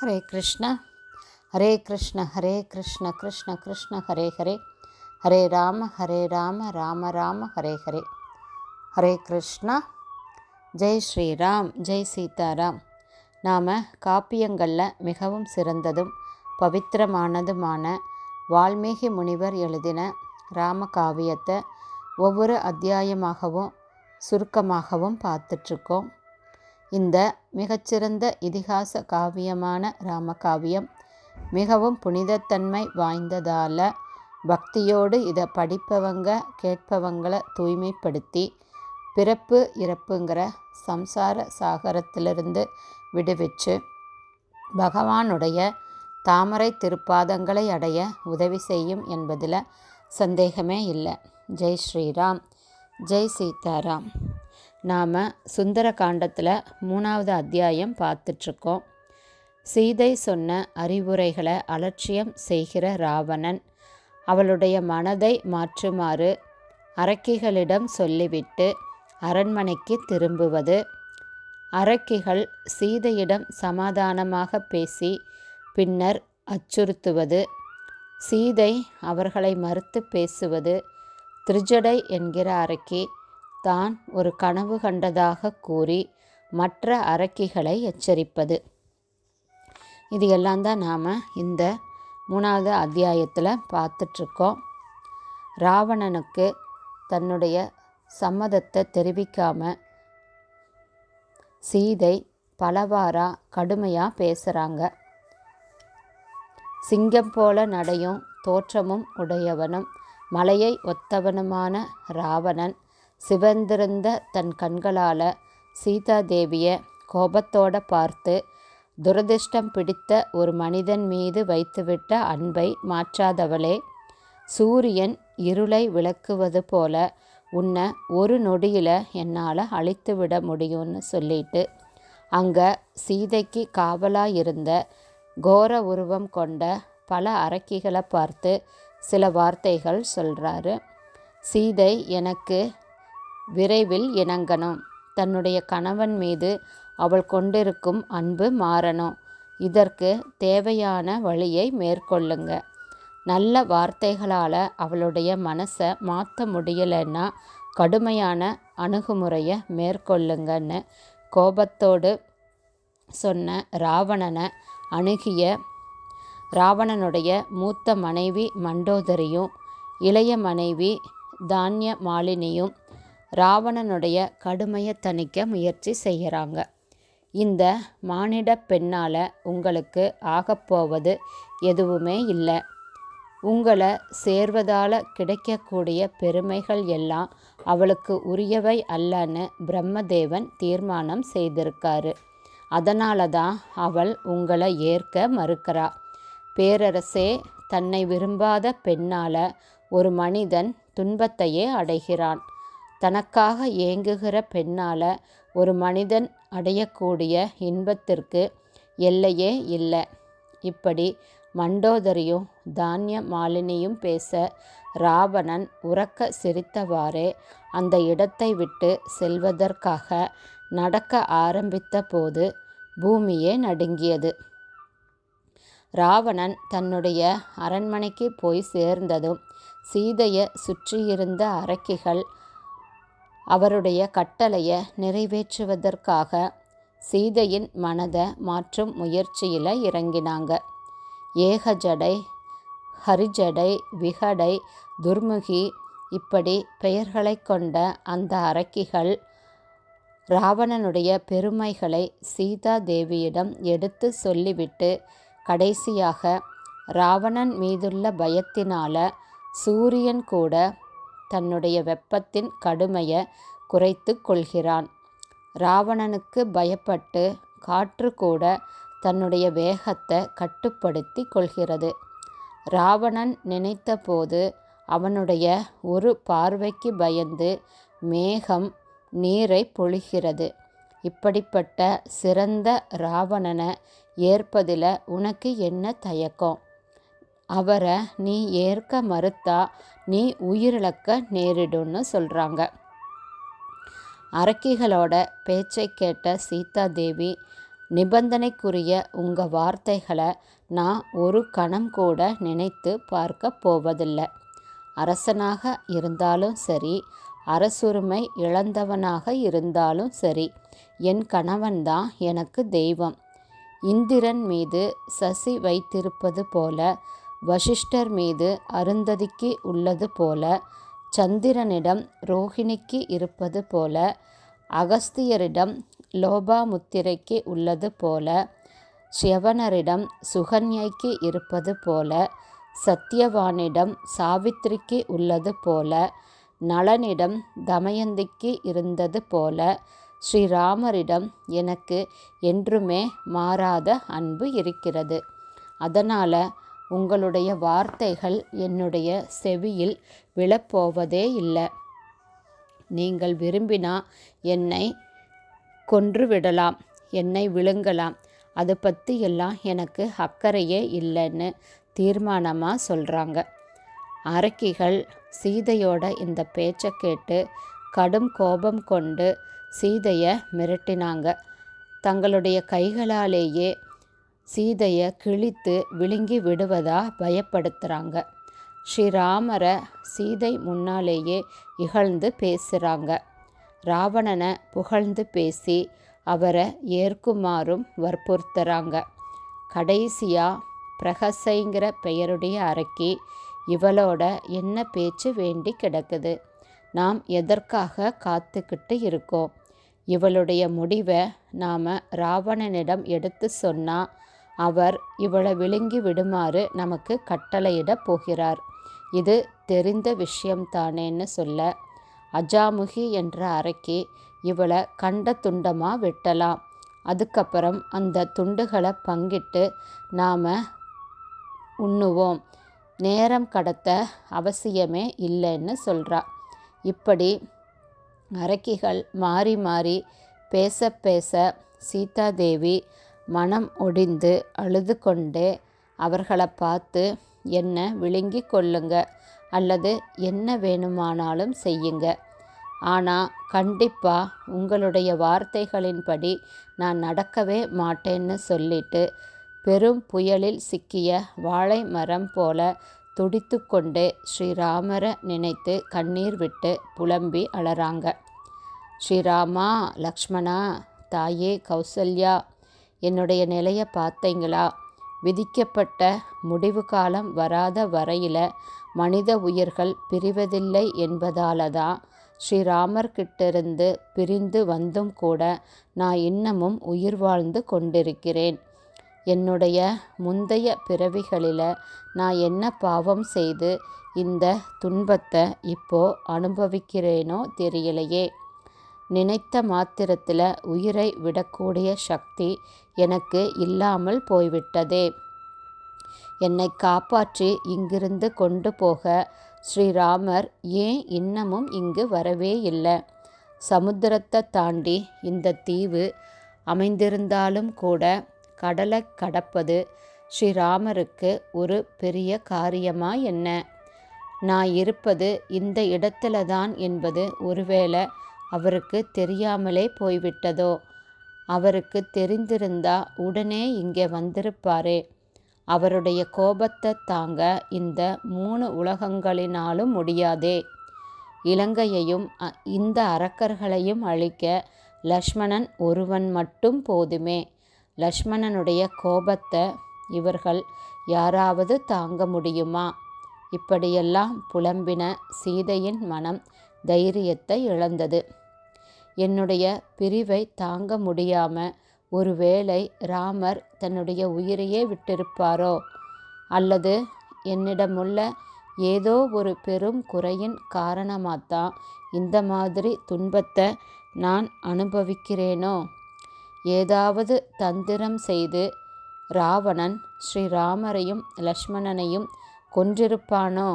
ஹரே கிருஷ்ண ஹரே கிருஷ்ண ஹரே கிருஷ்ண கிருஷ்ண கிருஷ்ண ஹரே ஹரே ஹரே ராம ஹரே ராம ராம ராம ஹரே ஹரே ஹரே கிருஷ்ணா ஜெய் ஸ்ரீராம் ஜெய் சீதாராம் நாம் காப்பியங்களில் மிகவும் சிறந்ததும் பவித்திரமானதுமான வால்மீகி முனிவர் எழுதின ராம காவியத்தை ஒவ்வொரு அத்தியாயமாகவும் சுருக்கமாகவும் பார்த்துட்ருக்கோம் இந்த மிகச்சிறந்த இதிகாச காவியமான ராமகாவியம் மிகவும் புனிதத்தன்மை வாய்ந்ததால் பக்தியோடு இதை படிப்பவங்க கேட்பவங்களை தூய்மைப்படுத்தி பிறப்பு இறப்புங்கிற சம்சார சாகரத்திலிருந்து விடுவிச்சு பகவானுடைய தாமரை திருப்பாதங்களை அடைய உதவி செய்யும் என்பதில் சந்தேகமே இல்லை ஜெய் ஸ்ரீராம் ஜெய் சீதாராம் நாம் சுந்தர காண்டத்தில் மூணாவது அத்தியாயம் பார்த்துட்ருக்கோம் சீதை சொன்ன அறிவுரைகளை அலட்சியம் செய்கிற ராவணன் அவளுடைய மனதை மாற்றுமாறு அரக்கிகளிடம் சொல்லிவிட்டு அரண்மனைக்கு திரும்புவது அரக்கிகள் சீதையிடம் சமாதானமாக பேசி பின்னர் அச்சுறுத்துவது சீதை அவர்களை மறுத்து பேசுவது திருஜடை என்கிற அரக்கி தான் ஒரு கனவு கண்டதாக கூறி மற்ற அரக்கிகளை எச்சரிப்பது இது எல்லாம் தான் நாம் இந்த மூணாவது அத்தியாயத்தில் பார்த்துட்ருக்கோம் ராவணனுக்கு தன்னுடைய சம்மதத்தை தெரிவிக்காம சீதை பலவாரா கடுமையாக பேசுகிறாங்க சிங்கம் போல நடையும் தோற்றமும் உடையவனும் மலையை ஒத்தவனுமான ராவணன் சிவந்திருந்த தன் கண்களால் சீதாதேவியை கோபத்தோட பார்த்து துரதிர்ஷ்டம் பிடித்த ஒரு மனிதன் மீது வைத்துவிட்ட அன்பை மாற்றாதவளே சூரியன் இருளை விளக்குவது போல உன்னை ஒரு நொடியில் என்னால் அழித்து விட முடியும்னு சொல்லிட்டு அங்கே சீதைக்கு காவலாக இருந்த கோர உருவம் கொண்ட பல அரக்கிகளை பார்த்து சில வார்த்தைகள் சொல்கிறாரு சீதை எனக்கு விரைவில் இணங்கணும் தன்னுடைய கணவன் மீது அவள் கொண்டிருக்கும் அன்பு மாறணும் இதற்கு தேவையான வழியை மேற்கொள்ளுங்க நல்ல வார்த்தைகளால் அவளுடைய மனசை மாற்ற முடியலைன்னா கடுமையான அணுகுமுறையை மேற்கொள்ளுங்கன்னு கோபத்தோடு சொன்ன ராவணனை அணுகிய ராவணனுடைய மூத்த மனைவி மண்டோதரியும் இளைய மனைவி தானிய மாலினியும் ராவணனுடைய கடுமையை தணிக்க முயற்சி செய்கிறாங்க இந்த மானிட பெண்ணால் உங்களுக்கு ஆகப்போவது எதுவுமே இல்லை உங்களை சேர்வதால் கிடைக்கக்கூடிய பெருமைகள் எல்லாம் அவளுக்கு உரியவை அல்லன்னு பிரம்மதேவன் தீர்மானம் செய்திருக்காரு அதனால தான் அவள் உங்களை ஏற்க மறுக்கிறா பேரரசே தன்னை விரும்பாத பெண்ணால் ஒரு மனிதன் துன்பத்தையே அடைகிறான் தனக்காக ஏங்குகிற பெண்ணால் ஒரு மனிதன் அடையக்கூடிய இன்பத்திற்கு எல்லையே இல்லை இப்படி மண்டோதரியும் தானிய மாலினியும் பேச ராவணன் உறக்க சிரித்தவாறே அந்த இடத்தை விட்டு செல்வதற்காக நடக்க ஆரம்பித்த போது பூமியே நடுங்கியது ராவணன் தன்னுடைய அரண்மனைக்கு போய் சேர்ந்ததும் சீதையை சுற்றியிருந்த அரக்கிகள் அவருடைய கட்டளையை நிறைவேற்றுவதற்காக சீதையின் மனதை மாற்றும் முயற்சியில் இறங்கினாங்க ஏகஜடை ஹரிஜடை விகடை துர்முகி இப்படி பெயர்களை கொண்ட அந்த அரக்கிகள் ராவணனுடைய பெருமைகளை சீதா தேவியிடம் எடுத்து சொல்லிவிட்டு கடைசியாக ராவணன் மீதுள்ள பயத்தினால சூரியன் கூட தன்னுடைய வெப்பத்தின் கடுமையை குறைத்து கொள்கிறான் ராவணனுக்கு பயப்பட்டு காற்று கூட தன்னுடைய வேகத்தை கட்டுப்படுத்தி கொள்கிறது ராவணன் நினைத்தபோது அவனுடைய ஒரு பார்வைக்கு பயந்து மேகம் நீரை பொழிகிறது இப்படிப்பட்ட சிறந்த ராவணனை ஏற்பதில் உனக்கு என்ன தயக்கம் அவரை நீ ஏற்க மறுத்தா நீ உயிரிழக்க நேரிடும்னு சொல்கிறாங்க அரக்கிகளோட பேச்சை கேட்ட சீதா தேவி நிபந்தனைக்குரிய உங்கள் வார்த்தைகளை நான் ஒரு கணம் கூட நினைத்து பார்க்க போவதில்லை அரசனாக இருந்தாலும் சரி அரசுரிமை இழந்தவனாக இருந்தாலும் சரி என் கணவன்தான் எனக்கு தெய்வம் இந்திரன் மீது சசி வைத்திருப்பது போல வசிஷ்டர் மீது அருந்ததிக்கு உள்ளது போல சந்திரனிடம் ரோஹிணிக்கு இருப்பது போல அகஸ்தியரிடம் லோபாமுத்திரைக்கு உள்ளது போல சிவனரிடம் சுகன்யைக்கு இருப்பது போல சத்தியவானிடம் சாவித்திரிக்கு உள்ளது போல நளனிடம் தமயந்திக்கு இருந்தது போல ஸ்ரீராமரிடம் எனக்கு என்றுமே மாறாத அன்பு இருக்கிறது அதனால் உங்களுடைய வார்த்தைகள் என்னுடைய செவியில் விழப்போவதே இல்லை நீங்கள் விரும்பினா என்னை கொன்றுவிடலாம் என்னை விழுங்கலாம் அதை பற்றி எல்லாம் எனக்கு அக்கறையே இல்லைன்னு தீர்மானமாக சொல்கிறாங்க அரக்கிகள் சீதையோட இந்த பேச்சை கேட்டு கடும் கோபம் கொண்டு சீதையை மிரட்டினாங்க தங்களுடைய கைகளாலேயே சீதையை கிழித்து விழுங்கி விடுவதா பயப்படுத்துகிறாங்க ஸ்ரீராமரை சீதை முன்னாலேயே இகழ்ந்து பேசுகிறாங்க ராவணனை புகழ்ந்து பேசி அவரை ஏற்குமாறும் வற்புறுத்துகிறாங்க கடைசியாக பிரகசைங்கிற பெயருடைய அறைக்கு இவளோட என்ன பேச்சு வேண்டி கிடக்குது நாம் எதற்காக காத்துக்கிட்டு இருக்கோம் இவளுடைய முடிவை நாம் ராவணனிடம் எடுத்து சொன்னால் அவர் இவளை விழுங்கி விடுமாறு நமக்கு கட்டளையிடப் போகிறார் இது தெரிந்த விஷயம்தானேன்னு சொல்ல அஜாமுகி என்ற அறைக்கு இவளை கண்ட துண்டமாக வெட்டலாம் அதுக்கப்புறம் அந்த துண்டுகளை பங்கிட்டு நாம் உண்ணுவோம் நேரம் கடத்த அவசியமே இல்லைன்னு சொல்கிறா இப்படி அரக்கிகள் மாறி மாறி பேச பேச சீதாதேவி மனம் ஒடிந்து அழுது கொண்டே அவர்களை பார்த்து என்ன விழுங்கி கொள்ளுங்க அல்லது என்ன வேணுமானாலும் செய்யுங்க ஆனால் கண்டிப்பாக உங்களுடைய வார்த்தைகளின்படி நான் நடக்கவே மாட்டேன்னு சொல்லிட்டு பெரும் புயலில் சிக்கிய வாழை மரம் போல துடித்து கொண்டே ஸ்ரீராமரை நினைத்து கண்ணீர் விட்டு புலம்பி அழறாங்க ஸ்ரீராமா லக்ஷ்மணா தாயே கௌசல்யா என்னுடைய நிலையை பார்த்தீங்களா விதிக்கப்பட்ட முடிவு காலம் வராத வரையில் மனித உயிர்கள் பிரிவதில்லை என்பதால தான் ஸ்ரீராமர்கிட்டிருந்து பிரிந்து வந்தும் கூட நான் இன்னமும் உயிர் வாழ்ந்து கொண்டிருக்கிறேன் என்னுடைய முந்தைய பிறவிகளில் நான் என்ன பாவம் செய்து இந்த துன்பத்தை இப்போ அனுபவிக்கிறேனோ தெரியலையே நினைத்த மாத்திரத்தில் உயிரை விடக்கூடிய சக்தி எனக்கு இல்லாமல் போய்விட்டதே என்னை காப்பாற்றி இங்கிருந்து கொண்டு போக ஸ்ரீராமர் ஏன் இன்னமும் இங்கு வரவே இல்லை சமுத்திரத்தை தாண்டி இந்த தீவு அமைந்திருந்தாலும் கூட கடலை கடப்பது ஸ்ரீராமருக்கு ஒரு பெரிய காரியமா என்ன நான் இருப்பது இந்த இடத்துல தான் என்பது ஒருவேளை அவருக்கு தெரியாமலே போய்விட்டதோ அவருக்கு தெரிந்திருந்தா உடனே இங்கே வந்திருப்பாரே அவருடைய கோபத்தை தாங்க இந்த மூணு உலகங்களினாலும் முடியாதே இலங்கையையும் இந்த அரக்கர்களையும் அழிக்க லக்ஷ்மணன் ஒருவன் மட்டும் போதுமே லக்ஷ்மணனுடைய கோபத்தை இவர்கள் யாராவது தாங்க முடியுமா இப்படியெல்லாம் புலம்பின சீதையின் மனம் தைரியத்தை இழந்தது என்னுடைய பிரிவை தாங்க முடியாம ஒருவேளை ராமர் தன்னுடைய உயிரையே விட்டிருப்பாரோ அல்லது என்னிடமுள்ள ஏதோ ஒரு பெரும் குறையின் காரணமாகத்தான் இந்த மாதிரி துன்பத்தை நான் அனுபவிக்கிறேனோ ஏதாவது தந்திரம் செய்து ராவணன் ஸ்ரீராமரையும் லக்ஷ்மணனையும் கொன்றிருப்பானோ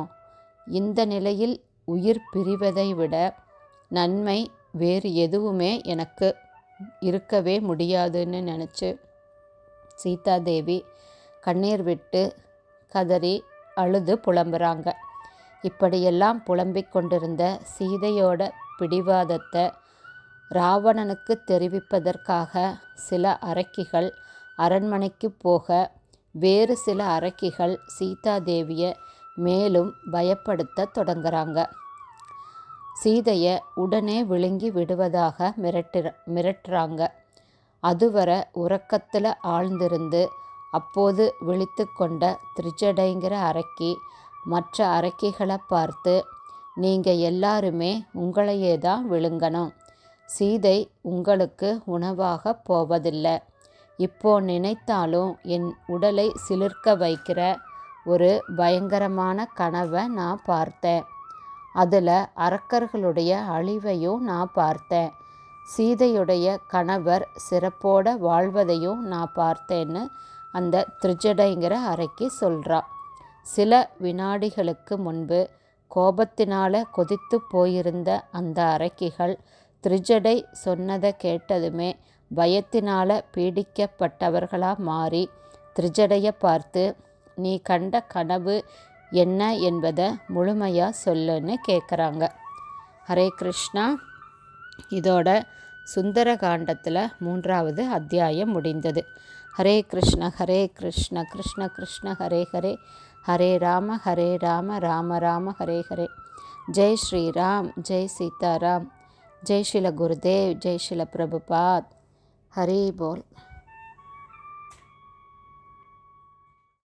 இந்த நிலையில் உயிர் பிரிவதை விட நன்மை வேறு எதுவுமே எனக்கு இருக்கவே முடியாதுன்னு நினச்சி சீதாதேவி கண்ணீர் விட்டு கதறி அழுது புலம்புறாங்க இப்படியெல்லாம் புலம்பிக் கொண்டிருந்த சீதையோட பிடிவாதத்தை ராவணனுக்கு தெரிவிப்பதற்காக சில அரக்கிகள் அரண்மனைக்கு போக வேறு சில அரக்கிகள் சீதாதேவியை மேலும் பயப்படுத்த தொடங்குறாங்க சீதைய உடனே விழுங்கி விடுவதாக மிரட்டுற மிரட்டுறாங்க அதுவரை உறக்கத்தில் ஆழ்ந்திருந்து அப்போது விழித்து கொண்ட திருச்சடைங்கிற அரக்கி மற்ற அரக்கிகளை பார்த்து நீங்கள் எல்லாருமே உங்களையே தான் விழுங்கணும் சீதை உங்களுக்கு உணவாக போவதில்லை இப்போ நினைத்தாலும் என் உடலை சிலிர்க்க வைக்கிற ஒரு பயங்கரமான கனவை நான் பார்த்தேன் அதில் அரக்கர்களுடைய அழிவையும் நான் பார்த்தேன் சீதையுடைய கணவர் சிறப்போட வாழ்வதையும் நான் பார்த்தேன்னு அந்த திருஜடைங்கிற அறைக்கு சொல்கிறா சில வினாடிகளுக்கு முன்பு கோபத்தினால கொதித்து போயிருந்த அந்த அரக்கிகள் திருஜடை சொன்னதை கேட்டதுமே பயத்தினால பீடிக்கப்பட்டவர்களாக மாறி திருஜடையை பார்த்து நீ கண்ட கனவு என்ன என்பதை முழுமையாக சொல்லுன்னு கேட்குறாங்க ஹரே கிருஷ்ணா இதோட சுந்தர காண்டத்தில் மூன்றாவது அத்தியாயம் முடிந்தது ஹரே கிருஷ்ண ஹரே கிருஷ்ண கிருஷ்ண கிருஷ்ண ஹரே ஹரே ஹரே ராம ஹரே ராம ராம ராம ஹரே ஹரே ஜெய் ஸ்ரீராம் ஜெய் சீதாராம் ஜெய் ஸ்ரீல குருதேவ் ஜெய் ஸ்ரீல பிரபுபாத் ஹரி போல்